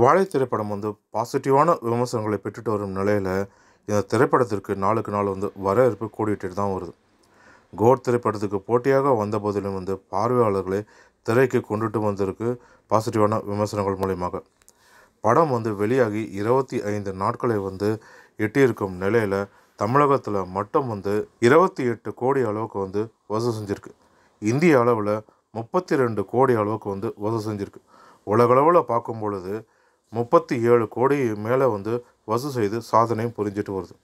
வாழை திரைப்படம் வந்து பாசிட்டிவான விமர்சனங்களை பெற்றுட்டு வரும் நிலையில் இந்த திரைப்படத்திற்கு நாளுக்கு நாள் வந்து வரவேற்பு கூடிட்டு தான் வருது கோர் திரைப்படத்துக்கு போட்டியாக வந்த போதிலும் வந்து பார்வையாளர்களை திரைக்கு கொண்டுட்டு வந்திருக்கு பாசிட்டிவான விமர்சனங்கள் மூலயமாக படம் வந்து வெளியாகி இருபத்தி ஐந்து நாட்களை வந்து எட்டியிருக்கும் நிலையில் தமிழகத்தில் மட்டும் வந்து இருபத்தி எட்டு கோடி அளவுக்கு வந்து வசூல் செஞ்சுருக்கு இந்திய அளவில் முப்பத்தி ரெண்டு கோடி அளவுக்கு வந்து வசூல் செஞ்சுருக்கு உலகளவில் பார்க்கும் பொழுது முப்பத்தி ஏழு கோடி மேலே வந்து வசூல் செய்து சாதனையும் புரிஞ்சிட்டு வருது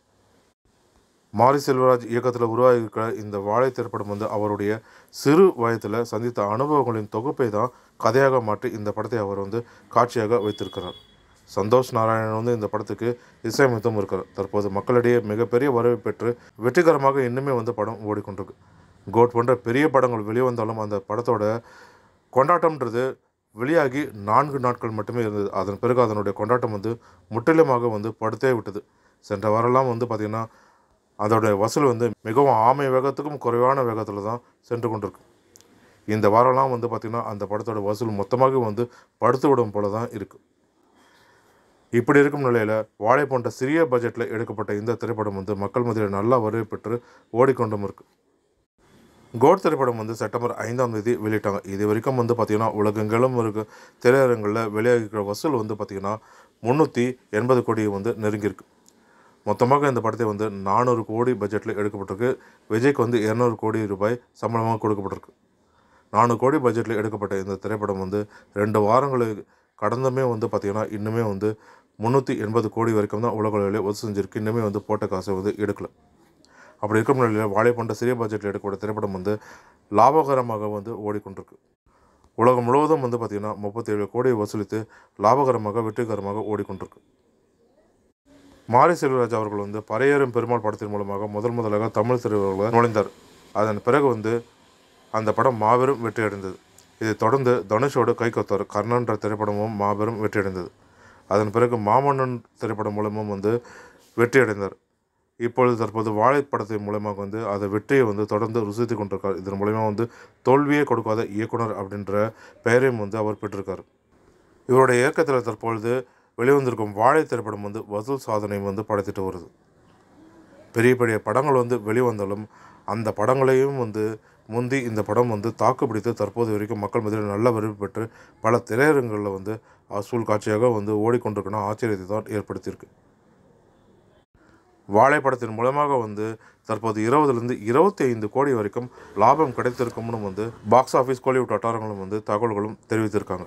மாரி செல்வராஜ் இயக்கத்தில் உருவாகியிருக்கிற இந்த வாழை திரைப்படம் வந்து அவருடைய சிறு வயதில் சந்தித்த அனுபவங்களின் தொகுப்பை தான் கதையாக மாற்றி இந்த படத்தை அவர் வந்து காட்சியாக வைத்திருக்கிறார் சந்தோஷ் நாராயணன் வந்து இந்த படத்துக்கு இசையமைத்தும் இருக்கிறார் தற்போது மக்களிடையே மிகப்பெரிய வரவை பெற்று வெற்றிகரமாக இன்னுமே வந்து படம் ஓடிக்கொண்டிருக்கு கோட் போன்ற பெரிய படங்கள் வெளிவந்தாலும் வந்தாலும் அந்த படத்தோட கொண்டாட்டம்ன்றது வெளியாகி நான்கு நாட்கள் மட்டுமே இருந்தது அதன் பிறகு அதனுடைய கொண்டாட்டம் வந்து முற்றிலுமாக வந்து படுத்தே விட்டது சென்ற வாரம்லாம் வந்து பார்த்திங்கன்னா அதோடைய வசூல் வந்து மிகவும் ஆமை வேகத்துக்கும் குறைவான வேகத்தில் தான் சென்று கொண்டிருக்கு இந்த வாரம்லாம் வந்து பார்த்திங்கன்னா அந்த படத்தோட வசூல் மொத்தமாக வந்து படுத்து விடும் போல தான் இருக்குது இப்படி இருக்கும் நிலையில் வாழை போன்ற சிறிய பட்ஜெட்டில் எடுக்கப்பட்ட இந்த திரைப்படம் வந்து மக்கள் மத்தியில் நல்லா வரவேற்பெற்று ஓடிக்கொண்டும் இருக்குது கோட் திரைப்படம் வந்து செப்டம்பர் ஐந்தாம் தேதி வெளியிட்டாங்க இது வரைக்கும் வந்து பார்த்திங்கன்னா உலகங்களும் இருக்க திரையரங்களில் வெளியாகிக்கிற வசூல் வந்து பார்த்திங்கன்னா முந்நூற்றி எண்பது கோடி வந்து நெருங்கியிருக்கு மொத்தமாக இந்த படத்தை வந்து நானூறு கோடி பட்ஜெட்டில் எடுக்கப்பட்டிருக்கு விஜய்க்கு வந்து இரநூறு கோடி ரூபாய் சம்பளமாக கொடுக்கப்பட்டிருக்கு நானூறு கோடி பட்ஜெட்டில் எடுக்கப்பட்ட இந்த திரைப்படம் வந்து ரெண்டு வாரங்களுக்கு கடந்தமே வந்து பார்த்திங்கன்னா இன்னுமே வந்து முந்நூற்றி எண்பது கோடி வரைக்கும் தான் உலக வசூல் செஞ்சிருக்கு இன்னுமே வந்து போட்ட காசை வந்து எடுக்கலை அப்படி இருக்கும் நிலையில் வாழைப்பண்ட சிறிய பட்ஜெட்டில் எடுக்கக்கூடிய திரைப்படம் வந்து லாபகரமாக வந்து ஓடிக்கொண்டிருக்கு உலகம் முழுவதும் வந்து பார்த்திங்கன்னா முப்பத்தேழு கோடி வசூலித்து லாபகரமாக வெற்றிகரமாக ஓடிக்கொண்டிருக்கு மாரி செல்வராஜ் அவர்கள் வந்து பரையேறும் பெருமாள் படத்தின் மூலமாக முதல் முதலாக தமிழ் திரைவர்களை நுழைந்தார் அதன் பிறகு வந்து அந்த படம் மாபெரும் வெற்றியடைந்தது இதை தொடர்ந்து தனுஷோடு கைகொத்தார் கர்ணன்ற திரைப்படமும் மாபெரும் வெற்றியடைந்தது அதன் பிறகு மாமன்னன் திரைப்படம் மூலமும் வந்து வெற்றியடைந்தார் இப்பொழுது தற்போது வாழைப்படத்தின் மூலமாக வந்து அதை வெற்றியை வந்து தொடர்ந்து ருசித்து கொண்டிருக்கார் இதன் மூலயமா வந்து தோல்வியே கொடுக்காத இயக்குனர் அப்படின்ற பெயரையும் வந்து அவர் பெற்றிருக்கார் இவருடைய இயக்கத்தில் தற்பொழுது வெளிவந்திருக்கும் வாழை திரைப்படம் வந்து வசூல் சாதனையும் வந்து படைத்திட்டு வருது பெரிய பெரிய படங்கள் வந்து வெளிவந்தாலும் அந்த படங்களையும் வந்து முந்தி இந்த படம் வந்து தாக்குப்பிடித்து தற்போது வரைக்கும் மக்கள் மத்தியில் நல்ல வரவேற்பு பெற்று பல திரையரங்குகளில் வந்து அசூல் காட்சியாக வந்து ஓடிக்கொண்டிருக்கணும் ஆச்சரியத்தை தான் ஏற்படுத்தியிருக்கு வாழைப்படத்தின் மூலமாக வந்து தற்போது இருபதுலேருந்து இருபத்தி ஐந்து கோடி வரைக்கும் லாபம் கிடைத்திருக்கும்னு வந்து பாக்ஸ் ஆஃபீஸ் கோலிவுட் வட்டாரங்களும் வந்து தகவல்களும் தெரிவித்திருக்காங்க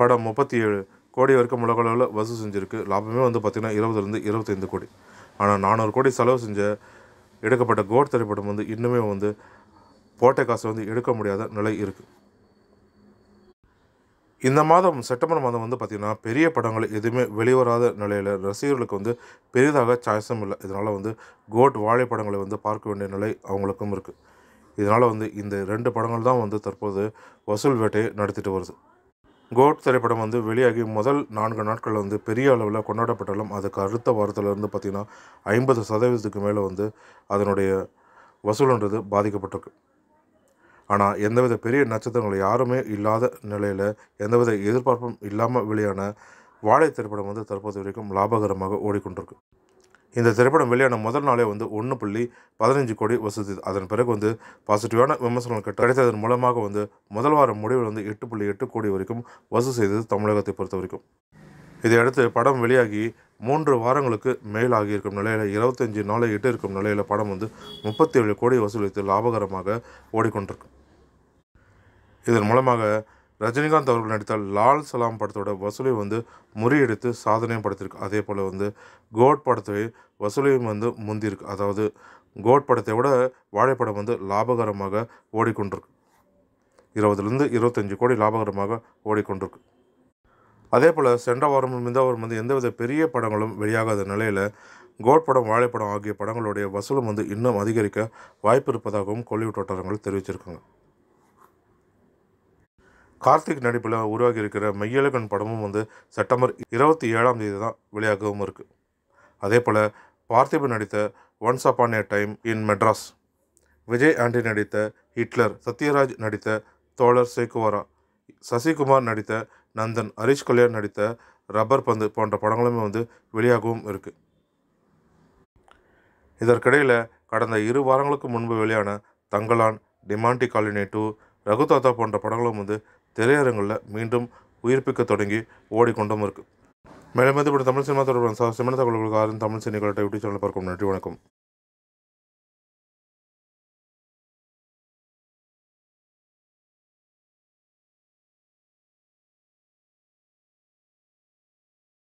படம் முப்பத்தி ஏழு கோடி வரைக்கும் உலகளவில் வசூல் செஞ்சுருக்கு லாபமே வந்து பார்த்திங்கன்னா இருபதுலேருந்து இருபத்தைந்து கோடி ஆனால் நானூறு கோடி செலவு செஞ்ச எடுக்கப்பட்ட கோட் திரைப்படம் வந்து இன்னுமே வந்து போட்ட காசு வந்து எடுக்க முடியாத நிலை இருக்குது இந்த மாதம் செப்டம்பர் மாதம் வந்து பார்த்திங்கன்னா பெரிய படங்கள் எதுவுமே வெளிவராத நிலையில் ரசிகர்களுக்கு வந்து பெரிதாக சாய்ஸும் இல்லை இதனால் வந்து கோட் வாழை படங்களை வந்து பார்க்க வேண்டிய நிலை அவங்களுக்கும் இருக்குது இதனால் வந்து இந்த ரெண்டு படங்கள் தான் வந்து தற்போது வசூல் வேட்டையை நடத்திட்டு வருது கோட் திரைப்படம் வந்து வெளியாகி முதல் நான்கு நாட்களில் வந்து பெரிய அளவில் கொண்டாடப்பட்டாலும் அதுக்கு அடுத்த இருந்து பார்த்திங்கன்னா ஐம்பது சதவீதத்துக்கு மேலே வந்து அதனுடைய வசூல்ன்றது பாதிக்கப்பட்டிருக்கு ஆனால் எந்தவித பெரிய நட்சத்திரங்கள் யாருமே இல்லாத நிலையில் எந்தவித எதிர்பார்ப்பும் இல்லாமல் வெளியான வாழை திரைப்படம் வந்து தற்போது வரைக்கும் லாபகரமாக ஓடிக்கொண்டிருக்கு இந்த திரைப்படம் வெளியான முதல் நாளே வந்து ஒன்று புள்ளி பதினஞ்சு கோடி வசதி அதன் பிறகு வந்து பாசிட்டிவான விமர்சனங்கள் கிட்ட கிடைத்ததன் மூலமாக வந்து முதல் வாரம் முடிவில் வந்து எட்டு புள்ளி எட்டு கோடி வரைக்கும் வசூல் செய்தது தமிழகத்தை பொறுத்த வரைக்கும் இதையடுத்து படம் வெளியாகி மூன்று வாரங்களுக்கு மேலாகி இருக்கும் நிலையில் இருபத்தஞ்சி நாளை இட்டு இருக்கும் நிலையில் படம் வந்து முப்பத்தேழு கோடி வசூலித்து லாபகரமாக ஓடிக்கொண்டிருக்கு இதன் மூலமாக ரஜினிகாந்த் அவர்கள் நடித்த லால் சலாம் படத்தோட வசூலை வந்து முறியடித்து சாதனையும் படுத்திருக்கு அதே போல் வந்து கோட் படத்தை வசூலையும் வந்து முந்தியிருக்கு அதாவது கோட் படத்தை விட வாழைப்படம் வந்து லாபகரமாக ஓடிக்கொண்டிருக்கு இருபதுலேருந்து இருபத்தஞ்சி கோடி லாபகரமாக ஓடிக்கொண்டிருக்கு அதே போல் சென்ற வாரமும் இந்த வாரம் வந்து எந்தவித பெரிய படங்களும் வெளியாகாத நிலையில் கோட்படம் படம் வாழைப்படம் ஆகிய படங்களுடைய வசூலும் வந்து இன்னும் அதிகரிக்க வாய்ப்பு இருப்பதாகவும் கோலிவுட் வட்டாரங்கள் தெரிவிச்சிருக்காங்க கார்த்திக் நடிப்பில் உருவாகி இருக்கிற மையழகன் படமும் வந்து செப்டம்பர் இருபத்தி ஏழாம் தேதி தான் வெளியாகவும் இருக்குது அதே போல் பார்த்திபன் நடித்த once upon a time in Madras Vijay Antony நடித்த ஹிட்லர் சத்யராஜ் நடித்த தோழர் சேகுவாரா சசிகுமார் நடித்த நந்தன் ஹரிஷ் கல்யாண் நடித்த ரப்பர் பந்து போன்ற படங்களுமே வந்து வெளியாகவும் இருக்குது இதற்கிடையில் கடந்த இரு வாரங்களுக்கு முன்பு வெளியான தங்கலான் டிமாண்டி காலினி டூ ரகுதாத்தா போன்ற படங்களும் வந்து திரையரங்களில் மீண்டும் உயிர்ப்பிக்க தொடங்கி ஓடிக்கொண்டும் இருக்குது மேலும் இப்படி தமிழ் சினிமா தொடர்பான சினிமா தகவல்களுக்கு ஆறு தமிழ் சினிமாட்டை யூடியூப் சேனல் பார்க்கும் நன்றி வணக்கம்